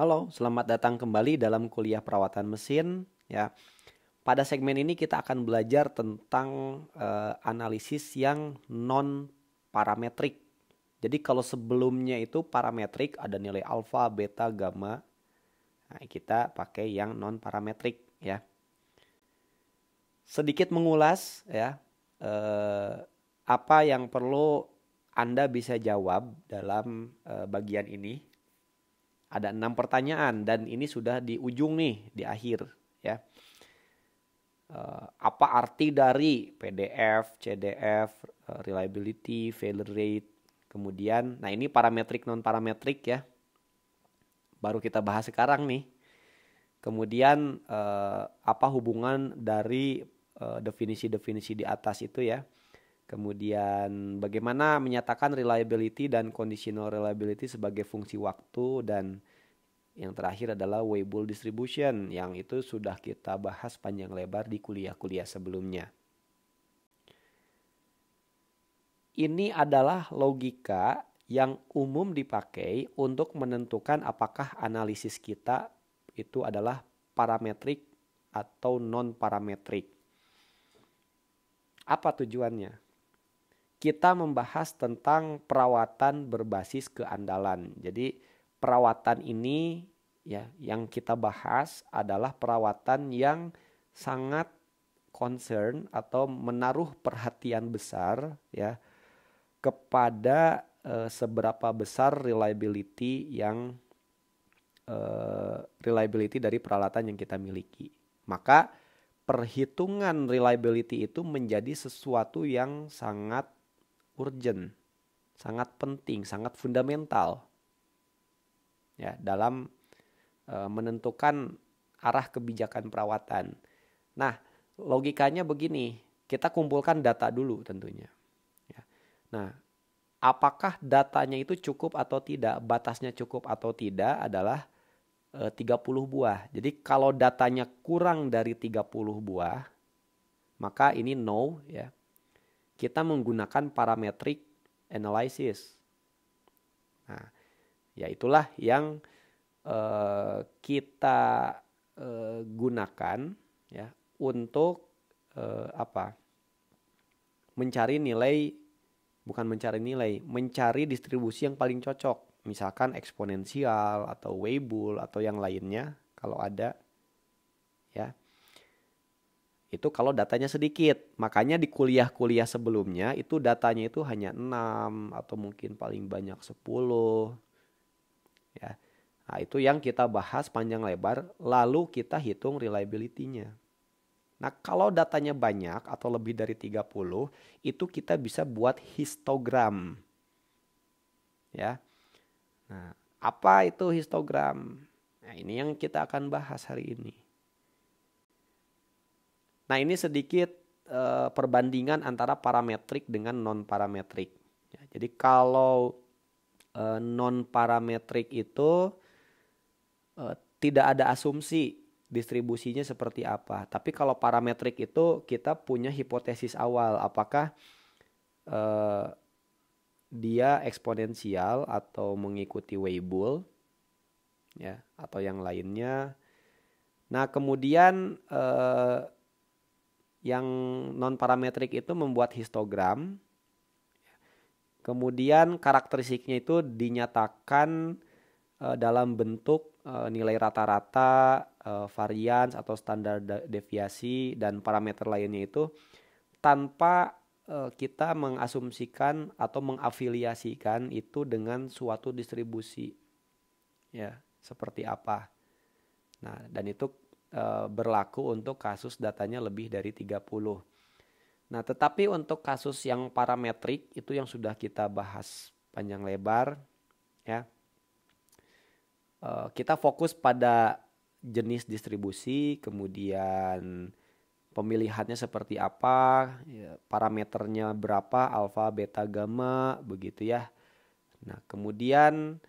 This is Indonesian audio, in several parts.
Halo, selamat datang kembali dalam kuliah perawatan mesin ya. Pada segmen ini kita akan belajar tentang uh, analisis yang non parametrik. Jadi kalau sebelumnya itu parametrik ada nilai alfa, beta, gamma. Nah, kita pakai yang non parametrik ya. Sedikit mengulas ya uh, apa yang perlu Anda bisa jawab dalam uh, bagian ini ada enam pertanyaan dan ini sudah di ujung nih di akhir ya. Eh, apa arti dari PDF, CDF, eh, reliability, failure rate, kemudian nah ini parametrik non parametrik ya. Baru kita bahas sekarang nih. Kemudian eh, apa hubungan dari definisi-definisi di atas itu ya Kemudian bagaimana menyatakan reliability dan conditional reliability sebagai fungsi waktu dan yang terakhir adalah Weibull distribution yang itu sudah kita bahas panjang lebar di kuliah-kuliah sebelumnya. Ini adalah logika yang umum dipakai untuk menentukan apakah analisis kita itu adalah parametrik atau non parametrik. Apa tujuannya? kita membahas tentang perawatan berbasis keandalan. Jadi perawatan ini ya yang kita bahas adalah perawatan yang sangat concern atau menaruh perhatian besar ya kepada eh, seberapa besar reliability yang eh, reliability dari peralatan yang kita miliki. Maka perhitungan reliability itu menjadi sesuatu yang sangat urgent, sangat penting, sangat fundamental ya dalam e, menentukan arah kebijakan perawatan. Nah, logikanya begini, kita kumpulkan data dulu tentunya. Ya. Nah, apakah datanya itu cukup atau tidak, batasnya cukup atau tidak adalah e, 30 buah. Jadi kalau datanya kurang dari 30 buah, maka ini no ya kita menggunakan parametric analysis. Nah, ya itulah yang eh, kita eh, gunakan ya untuk eh, apa? Mencari nilai bukan mencari nilai, mencari distribusi yang paling cocok. Misalkan eksponensial atau weibull atau yang lainnya kalau ada ya itu kalau datanya sedikit. Makanya di kuliah-kuliah sebelumnya itu datanya itu hanya 6 atau mungkin paling banyak 10. Ya. Nah, itu yang kita bahas panjang lebar lalu kita hitung reliability-nya. Nah, kalau datanya banyak atau lebih dari 30, itu kita bisa buat histogram. Ya. Nah, apa itu histogram? Nah, ini yang kita akan bahas hari ini. Nah ini sedikit uh, perbandingan antara parametrik dengan non parametrik. Ya, jadi kalau uh, eh, non parametrik itu uh, tidak ada asumsi distribusinya seperti apa. Tapi kalau parametrik itu kita punya hipotesis awal apakah uh, dia eksponensial atau mengikuti Weibull ya atau yang lainnya. Nah, kemudian eh, yang non parametrik itu membuat histogram. Kemudian karakteristiknya itu dinyatakan uh, dalam bentuk uh, nilai rata-rata, uh, varians atau standar deviasi dan parameter lainnya itu tanpa kita mengasumsikan atau mengafiliasikan itu dengan suatu distribusi. Ya, seperti apa. Nah, dan itu Eh, berlaku untuk kasus datanya lebih dari 30. Nah, tetapi untuk kasus yang parametrik itu yang sudah kita bahas panjang lebar ya. Eh, kita fokus pada jenis distribusi, kemudian pemilihannya seperti apa, ya, parameternya berapa, alfa, beta, gamma, begitu ya. Nah, kemudian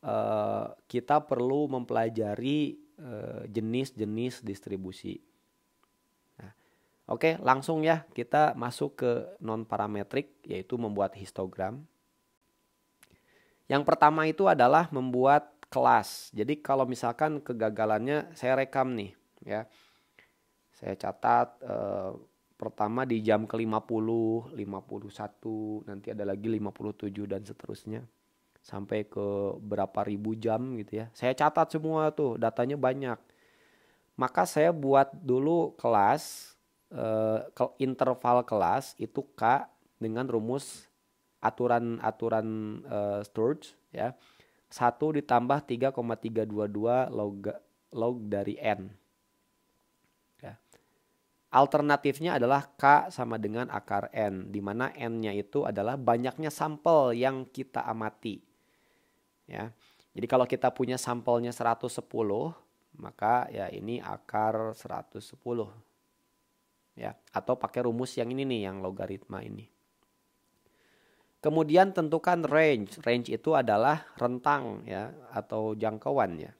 eh, kita perlu mempelajari Eh, jenis-jenis distribusi. Nah, Oke, okay, langsung ya kita masuk ke non parametrik yaitu membuat histogram. Yang pertama itu adalah membuat kelas. Jadi kalau misalkan kegagalannya saya rekam nih ya. Saya catat eh, pertama di jam ke-50, 51, nanti ada lagi 57 dan seterusnya sampai ke berapa ribu jam gitu ya. Saya catat semua tuh, datanya banyak. Maka saya buat dulu kelas eh, ke uh, interval kelas itu K dengan rumus aturan-aturan uh, eh, storage ya. 1 ditambah 3,322 log log dari n. Ya. Alternatifnya adalah k sama dengan akar n di mana n-nya itu adalah banyaknya sampel yang kita amati ya. Jadi kalau kita punya sampelnya 110, maka ya ini akar 110. Ya, atau pakai rumus yang ini nih yang logaritma ini. Kemudian tentukan range. Range itu adalah rentang ya atau jangkauan ya.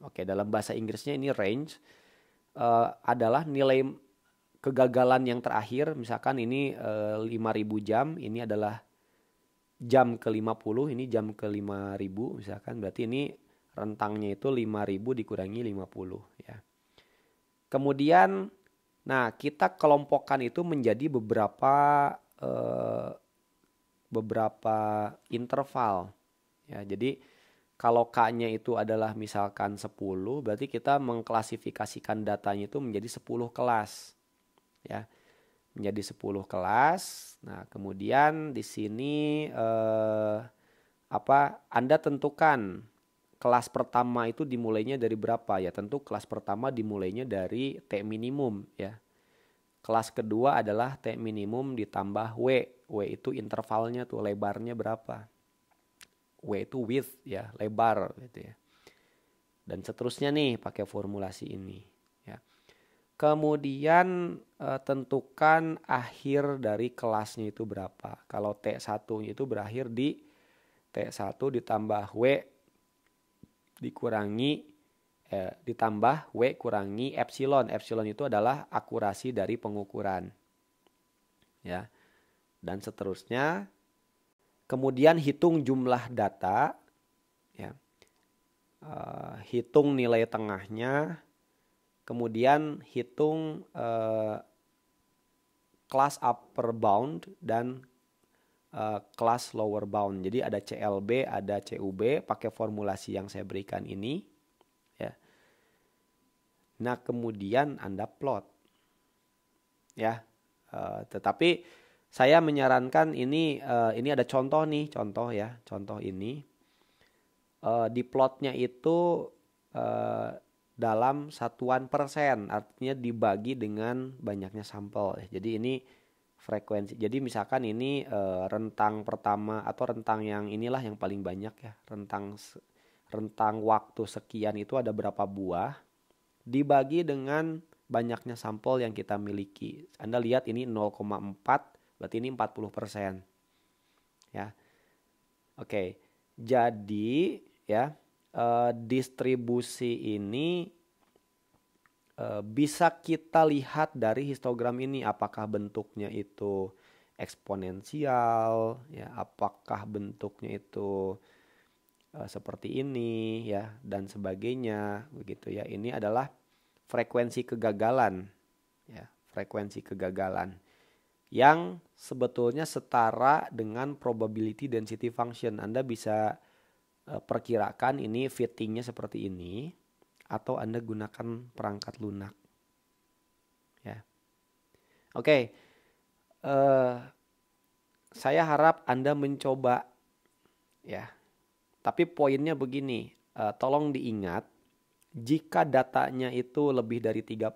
Oke, dalam bahasa Inggrisnya ini range uh, adalah nilai kegagalan yang terakhir misalkan ini uh, eh, 5000 jam, ini adalah jam ke-50 ini jam ke-5000 misalkan berarti ini rentangnya itu 5000 dikurangi 50 ya. Kemudian nah kita kelompokkan itu menjadi beberapa eh, beberapa interval ya. Jadi kalau K-nya itu adalah misalkan 10, berarti kita mengklasifikasikan datanya itu menjadi 10 kelas. Ya menjadi 10 kelas. Nah, kemudian di sini eh, apa Anda tentukan kelas pertama itu dimulainya dari berapa ya? Tentu kelas pertama dimulainya dari T minimum ya. Kelas kedua adalah T minimum ditambah W. W itu intervalnya tuh lebarnya berapa. W itu width ya, lebar gitu ya. Dan seterusnya nih pakai formulasi ini. Kemudian eh, tentukan akhir dari kelasnya itu berapa. Kalau T1 itu berakhir di T1 ditambah W dikurangi eh, ditambah W kurangi epsilon. Epsilon itu adalah akurasi dari pengukuran. Ya. Dan seterusnya. Kemudian hitung jumlah data ya. Eh, hitung nilai tengahnya kemudian hitung uh, kelas upper bound dan uh, kelas lower bound. Jadi ada CLB, ada CUB pakai formulasi yang saya berikan ini ya. Nah, kemudian Anda plot. Ya. Uh, tetapi saya menyarankan ini uh, ini ada contoh nih, contoh ya, contoh ini. Uh, di plotnya itu uh, dalam satuan persen artinya dibagi dengan banyaknya sampel jadi ini frekuensi jadi misalkan ini e, rentang pertama atau rentang yang inilah yang paling banyak ya rentang rentang waktu sekian itu ada berapa buah dibagi dengan banyaknya sampel yang kita miliki Anda lihat ini 0,4 berarti ini 40 persen ya oke jadi ya uh, distribusi ini uh, bisa kita lihat dari histogram ini apakah bentuknya itu eksponensial ya apakah bentuknya itu uh, seperti ini ya dan sebagainya begitu ya ini adalah frekuensi kegagalan ya frekuensi kegagalan yang sebetulnya setara dengan probability density function Anda bisa E, perkirakan ini fittingnya seperti ini atau Anda gunakan perangkat lunak. Ya. Oke. Okay. E, uh, saya harap Anda mencoba ya. Tapi poinnya begini, uh, tolong diingat jika datanya itu lebih dari 30,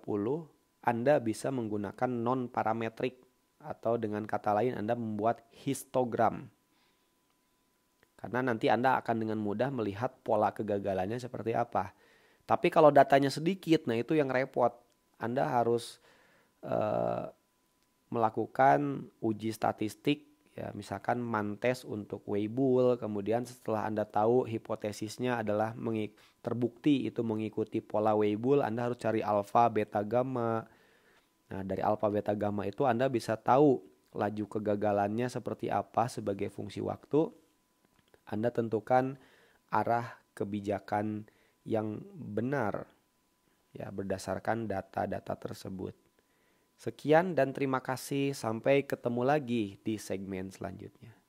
Anda bisa menggunakan non parametrik atau dengan kata lain Anda membuat histogram karena nanti Anda akan dengan mudah melihat pola kegagalannya seperti apa. Tapi kalau datanya sedikit, nah itu yang repot. Anda harus eh, melakukan uji statistik ya misalkan mantes untuk Weibull kemudian setelah Anda tahu hipotesisnya adalah terbukti itu mengikuti pola Weibull Anda harus cari alfa beta gamma nah dari alfa beta gamma itu Anda bisa tahu laju kegagalannya seperti apa sebagai fungsi waktu anda tentukan arah kebijakan yang benar ya berdasarkan data-data tersebut. Sekian dan terima kasih sampai ketemu lagi di segmen selanjutnya.